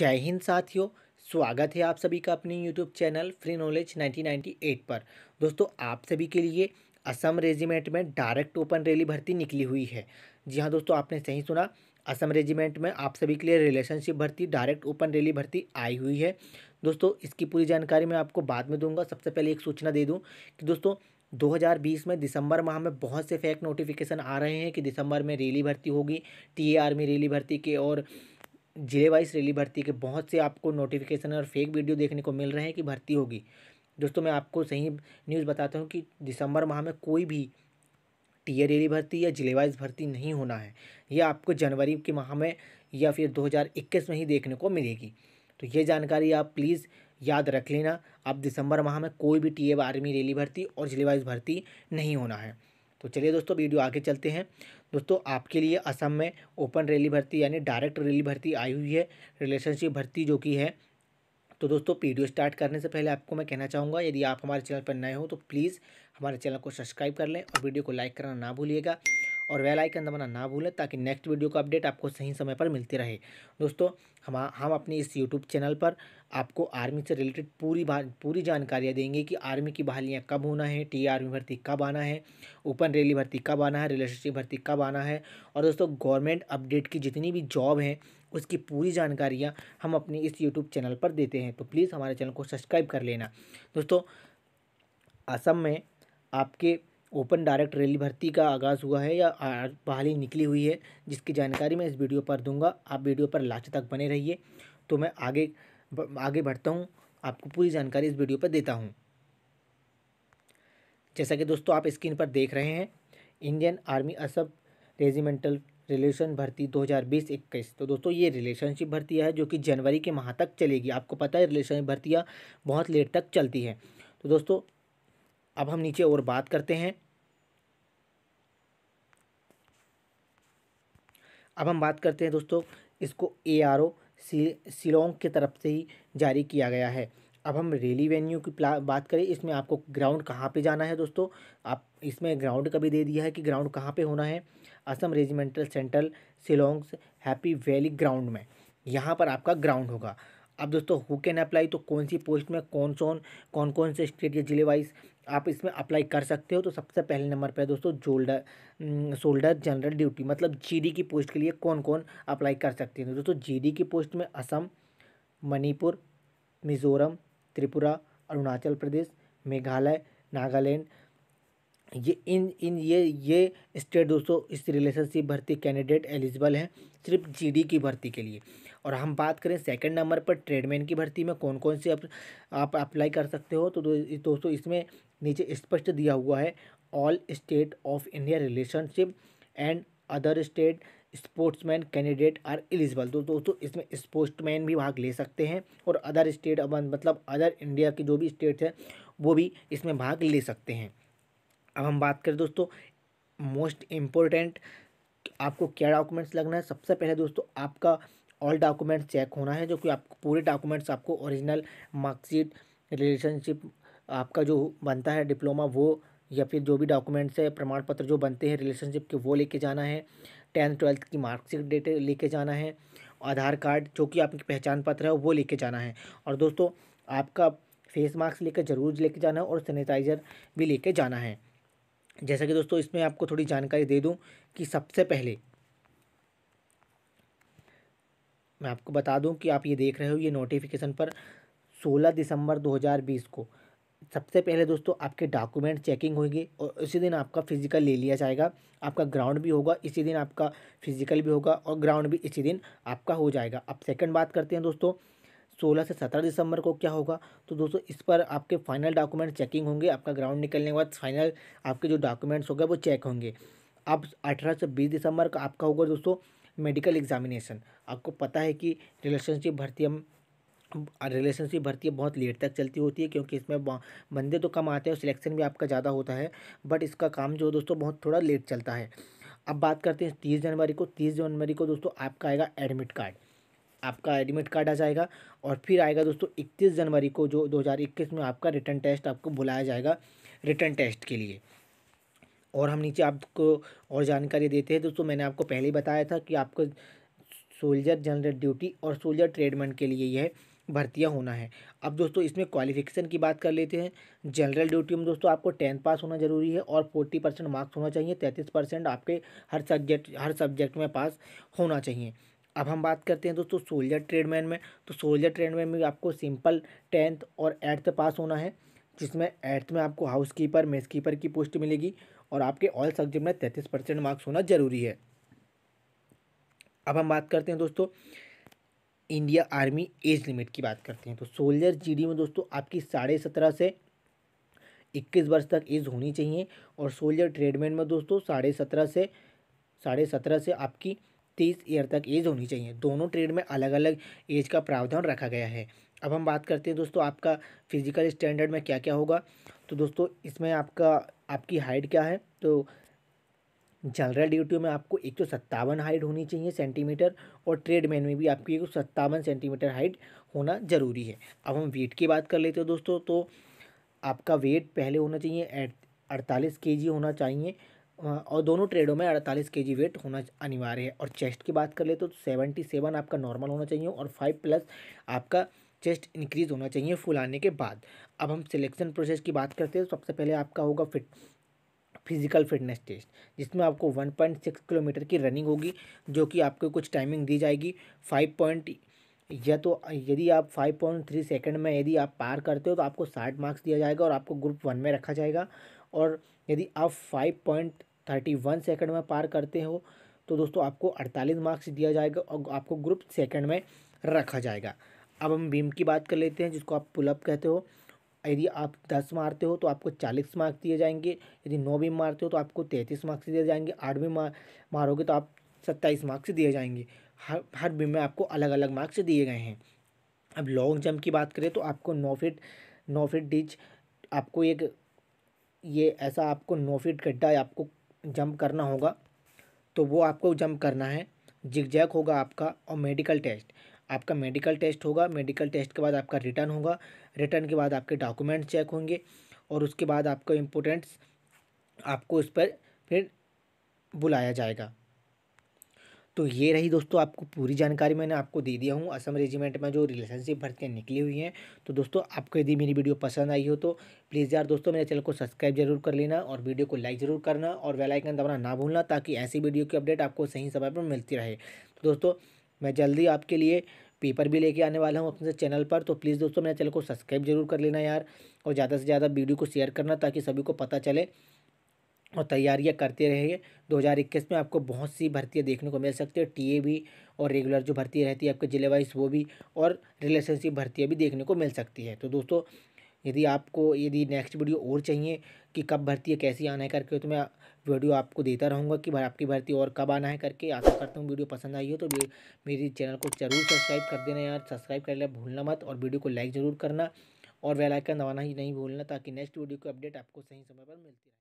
जय हिंद साथियों स्वागत है आप सभी का अपने यूट्यूब चैनल फ्री नॉलेज 1998 पर दोस्तों आप सभी के लिए असम रेजिमेंट में डायरेक्ट ओपन रैली भर्ती निकली हुई है जी हाँ दोस्तों आपने सही सुना असम रेजिमेंट में आप सभी के लिए रिलेशनशिप भर्ती डायरेक्ट ओपन रैली भर्ती आई हुई है दोस्तों इसकी पूरी जानकारी मैं आपको बाद में दूंगा सबसे पहले एक सूचना दे दूँ कि दोस्तों 2020 में दिसंबर माह में बहुत से फेक नोटिफिकेशन आ रहे हैं कि दिसंबर में रैली भर्ती होगी टी ए आर्मी रैली भर्ती के और जिले वाइज रैली भर्ती के बहुत से आपको नोटिफिकेशन और फेक वीडियो देखने को मिल रहे हैं कि भर्ती होगी दोस्तों मैं आपको सही न्यूज़ बताता हूँ कि दिसंबर माह में कोई भी टीयर रैली भर्ती या जिले वाइज भर्ती नहीं होना है यह आपको जनवरी के माह में या फिर 2021 में ही देखने को मिलेगी तो ये जानकारी आप प्लीज़ याद रख लेना आप दिसंबर माह में कोई भी टी ए आर्मी रैली भर्ती और जिले वाइज भर्ती नहीं होना है तो चलिए दोस्तों वीडियो आगे चलते हैं दोस्तों आपके लिए असम में ओपन रैली भर्ती यानी डायरेक्ट रैली भर्ती आई हुई है रिलेशनशिप भर्ती जो कि है तो दोस्तों वीडियो स्टार्ट करने से पहले आपको मैं कहना चाहूँगा यदि आप हमारे चैनल पर नए हो तो प्लीज़ हमारे चैनल को सब्सक्राइब कर लें और वीडियो को लाइक करना ना भूलिएगा और वेल आइकन दबाना ना भूलें ताकि नेक्स्ट वीडियो का अपडेट आपको सही समय पर मिलती रहे दोस्तों हम हम अपने इस यूट्यूब चैनल पर आपको आर्मी से रिलेटेड पूरी पूरी जानकारियाँ देंगे कि आर्मी की बहालियाँ कब होना है टी आर्मी भर्ती कब आना है ओपन रैली भर्ती कब आना है रिलेशनशिप भर्ती कब आना है और दोस्तों गवर्नमेंट अपडेट की जितनी भी जॉब हैं उसकी पूरी जानकारियाँ हम अपने इस यूट्यूब चैनल पर देते हैं तो प्लीज़ हमारे चैनल को सब्सक्राइब कर लेना दोस्तों असम में आपके ओपन डायरेक्ट रेली भर्ती का आगाज़ हुआ है या बहाली निकली हुई है जिसकी जानकारी मैं इस वीडियो पर दूंगा आप वीडियो पर लास्ट तक बने रहिए तो मैं आगे आगे बढ़ता हूँ आपको पूरी जानकारी इस वीडियो पर देता हूँ जैसा कि दोस्तों आप स्क्रीन पर देख रहे हैं इंडियन आर्मी असब रेजिमेंटल रिलेशन भर्ती 2020-21 तो दोस्तों ये रिलेशनशिप भर्तियाँ है जो कि जनवरी के माह तक चलेगी आपको पता है रिलेशनशिप भर्तियाँ बहुत लेट तक चलती हैं तो दोस्तों अब हम नीचे और बात करते हैं अब हम बात करते हैं दोस्तों इसको ए आर ओ सिलोंग की तरफ से ही जारी किया गया है अब हम रेली वेन्यू की बात करें इसमें आपको ग्राउंड कहाँ पे जाना है दोस्तों आप इसमें ग्राउंड का भी दे दिया है कि ग्राउंड कहाँ पे होना है Assam regimental central Shillong's happy valley ground में यहाँ पर आपका ग्राउंड होगा अब दोस्तों हु कैन अप्लाई तो कौन सी पोस्ट में कौन कौन कौन कौन से स्टेट या जिले वाइज आप इसमें अप्लाई कर सकते हो तो सबसे पहले नंबर पर दोस्तों जोल्डर शोल्डर जनरल ड्यूटी मतलब जीडी की पोस्ट के लिए कौन कौन अप्लाई कर सकते हैं दोस्तों जीडी की पोस्ट में असम मणिपुर मिज़ोरम त्रिपुरा अरुणाचल प्रदेश मेघालय नागालैंड ये इन इन ये ये स्टेट दोस्तों इस रिलेशनशिप भर्ती कैंडिडेट एलिजिबल हैं सिर्फ जीडी की भर्ती के लिए और हम बात करें सेकंड नंबर पर ट्रेडमैन की भर्ती में कौन कौन सी आप, आप अप्लाई कर सकते हो तो दोस्तों इसमें नीचे स्पष्ट दिया हुआ है all state of India relationship and other state sportsman candidate are eligible तो दोस्तों इसमें स्पोर्ट्समैन भी भाग ले सकते हैं और अदर स्टेट अब मतलब अदर इंडिया के जो भी स्टेट्स हैं वो भी इसमें भाग ले सकते हैं अब हम बात करें दोस्तों मोस्ट इम्पोर्टेंट आपको क्या डॉक्यूमेंट्स लगना है सबसे पहले दोस्तों आपका ऑल डॉक्यूमेंट्स चेक होना है जो कि आपको पूरे डॉक्यूमेंट्स आपको ओरिजिनल मार्कशीट रिलेशनशिप आपका जो बनता है डिप्लोमा वो या फिर जो भी डॉक्यूमेंट्स है प्रमाण पत्र जो बनते हैं रिलेशनशिप के वो लेके जाना है टेंथ ट्वेल्थ की मार्कशीट डेट लेके जाना है आधार कार्ड जो कि आपकी पहचान पत्र है वो लेके जाना है और दोस्तों आपका फेस मास्क लेकर जरूर लेके जाना है और सैनिटाइज़र भी लेके जाना है जैसा कि दोस्तों इसमें आपको थोड़ी जानकारी दे दूँ कि सबसे पहले मैं आपको बता दूँ कि आप ये देख रहे हो ये नोटिफिकेशन पर सोलह दिसंबर दो को सबसे पहले दोस्तों आपके डॉक्यूमेंट चेकिंग होगी और इसी दिन आपका फिजिकल ले लिया जाएगा आपका ग्राउंड भी होगा इसी दिन आपका फिजिकल भी होगा और ग्राउंड भी इसी दिन आपका हो जाएगा अब सेकंड बात करते हैं दोस्तों सोलह से सत्रह दिसंबर को क्या होगा तो दोस्तों इस पर आपके फाइनल डॉक्यूमेंट चेकिंग होंगे आपका ग्राउंड निकलने के बाद फाइनल आपके जो डॉक्यूमेंट्स हो गए वो चेक होंगे अब अठारह से बीस दिसंबर का आपका होगा दोस्तों मेडिकल एग्जामिनेशन आपको पता है कि रिलेशनशिप भर्ती हम रिलेशनशिप भर्ती है बहुत लेट तक चलती होती है क्योंकि इसमें बंदे तो कम आते हैं और सिलेक्शन भी आपका ज़्यादा होता है बट इसका काम जो दोस्तों बहुत थोड़ा लेट चलता है अब बात करते हैं तीस जनवरी को तीस जनवरी को दोस्तों आपका आएगा एडमिट कार्ड आपका एडमिट कार्ड आ जाएगा और फिर आएगा दोस्तों इकतीस जनवरी को जो दो हज़ार इक्कीस में आपका रिटर्न टेस्ट आपको बुलाया जाएगा रिटर्न टेस्ट के लिए और हम नीचे आपको और जानकारी देते हैं दोस्तों मैंने आपको पहले ही बताया था कि आपको सोल्जर जनरल ड्यूटी और सोल्जर ट्रेडमेंट के लिए यह भर्तियाँ होना है अब दोस्तों इसमें क्वालिफिकेशन की बात कर लेते हैं जनरल ड्यूटी में दोस्तों आपको टेंथ पास होना ज़रूरी है और फोर्टी परसेंट मार्क्स होना चाहिए तैंतीस परसेंट आपके हर सब्जेक्ट हर सब्जेक्ट में पास होना चाहिए अब हम बात करते हैं दोस्तों सोल्जर ट्रेडमैन में तो सोल्जर ट्रेडमैन में आपको सिंपल टेंथ और एट्थ पास होना है जिसमें एट्थ में आपको हाउस कीपर मेस कीपर की पोस्ट मिलेगी और आपके ऑल सब्जेक्ट में तैंतीस परसेंट मार्क्स होना ज़रूरी है अब हम बात करते हैं दोस्तों इंडिया आर्मी एज लिमिट की बात करते हैं तो सोल्जर जीडी में दोस्तों आपकी साढ़े सत्रह से इक्कीस वर्ष तक एज होनी चाहिए और सोल्जर ट्रेडमेंट में दोस्तों साढ़े सत्रह से साढ़े सत्रह से आपकी तीस ईयर तक एज होनी चाहिए दोनों ट्रेड में अलग अलग एज का प्रावधान रखा गया है अब हम बात करते हैं दोस्तों आपका फिजिकल स्टैंडर्ड में क्या क्या होगा तो दोस्तों इसमें आपका आपकी हाइट क्या है तो जनरल ड्यूटियों में आपको एक सौ सत्तावन हाइट होनी चाहिए सेंटीमीटर और ट्रेडमैन में भी आपकी एक सौ सत्तावन सेंटीमीटर हाइट होना ज़रूरी है अब हम वेट की बात कर लेते हैं दोस्तों तो आपका वेट पहले होना चाहिए अड़तालीस के होना चाहिए और दोनों ट्रेडों में अड़तालीस के जी वेट होना अनिवार्य है और चेस्ट की बात कर ले तो सेवेंटी सेवन आपका नॉर्मल होना चाहिए और फाइव प्लस आपका चेस्ट इंक्रीज़ होना चाहिए फुल आने के बाद अब हम सिलेक्शन प्रोसेस की बात करते हैं सबसे पहले आपका होगा फिट फिज़िकल फिटनेस टेस्ट जिसमें आपको वन पॉइंट सिक्स किलोमीटर की रनिंग होगी जो कि आपको कुछ टाइमिंग दी जाएगी फाइव पॉइंट या तो यदि आप फाइव पॉइंट थ्री सेकेंड में यदि आप पार करते हो तो आपको साठ मार्क्स दिया जाएगा और आपको ग्रुप वन में रखा जाएगा और यदि आप five point thirty one second में पार करते हो तो दोस्तों आपको अड़तालीस मार्क्स दिया जाएगा और आपको ग्रुप सेकेंड में रखा जाएगा अब हम बीम की बात कर लेते हैं जिसको आप पुलअप कहते हो यदि आप दस मारते हो तो आपको चालीस मार्क्स दिए जाएंगे यदि नौ भी मारते हो तो आपको तैंतीस मार्क्स दिए जाएंगे आठ भी मार मारोगे तो आप सत्ताईस मार्क्स दिए जाएंगे हर हर बीम में आपको अलग अलग मार्क्स दिए गए हैं अब लॉन्ग जंप की बात करें तो आपको नौ फिट नौ फिट डिच आपको एक ये ऐसा आपको नौ फिट गड्ढा आपको जंप करना होगा तो वो आपको जंप करना है जिग जैक होगा आपका और मेडिकल टेस्ट आपका मेडिकल टेस्ट होगा मेडिकल टेस्ट के बाद आपका रिटर्न होगा रिटर्न के बाद आपके डॉक्यूमेंट चेक होंगे और उसके बाद आपको इम्पोर्टेंट्स आपको इस पर फिर बुलाया जाएगा तो ये रही दोस्तों आपको पूरी जानकारी मैंने आपको दे दिया हूँ असम रेजिमेंट में जो रिलेशनशिप भर्तियाँ निकली हुई हैं तो दोस्तों आपको यदि मेरी वीडियो पसंद आई हो तो प्लीज़ यार दोस्तों मेरे चैनल को सब्सक्राइब जरूर कर लेना और वीडियो को लाइक ज़रूर करना और वेलाइकन आइकन दबाना ना भूलना ताकि ऐसी वीडियो की अपडेट आपको सही समय पर मिलती रहे तो दोस्तों मैं जल्दी आपके लिए पेपर भी लेके आने वाला हूँ अपने चैनल पर तो प्लीज़ दोस्तों मेरे चैनल को सब्सक्राइब जरूर कर लेना यार और ज़्यादा से ज़्यादा वीडियो को शेयर करना ताकि सभी को पता चले और तैयारियाँ करते रहिए 2021 में आपको बहुत सी भर्तियाँ देखने को मिल सकती है टीए भी और रेगुलर जो भर्ती रहती है आपके जिले वाइज वो भी और रिलेशनशिप भर्तियाँ भी देखने को मिल सकती है तो दोस्तों यदि आपको यदि नेक्स्ट वीडियो और चाहिए कि कब भर्ती है कैसी आना है करके तो मैं वीडियो आपको देता रहूँगा कि भाई आपकी भर्ती और कब आना है करके आशा करता हूँ वीडियो पसंद आई हो तो मेरे चैनल को जरूर सब्सक्राइब कर देना यार सब्सक्राइब कर लिया भूलना मत और वीडियो को लाइक ज़रूर करना और वेलाइकन दबाना ही नहीं भूलना ताकि नेक्स्ट वीडियो की अपडेट आपको सही समय पर मिलती रहे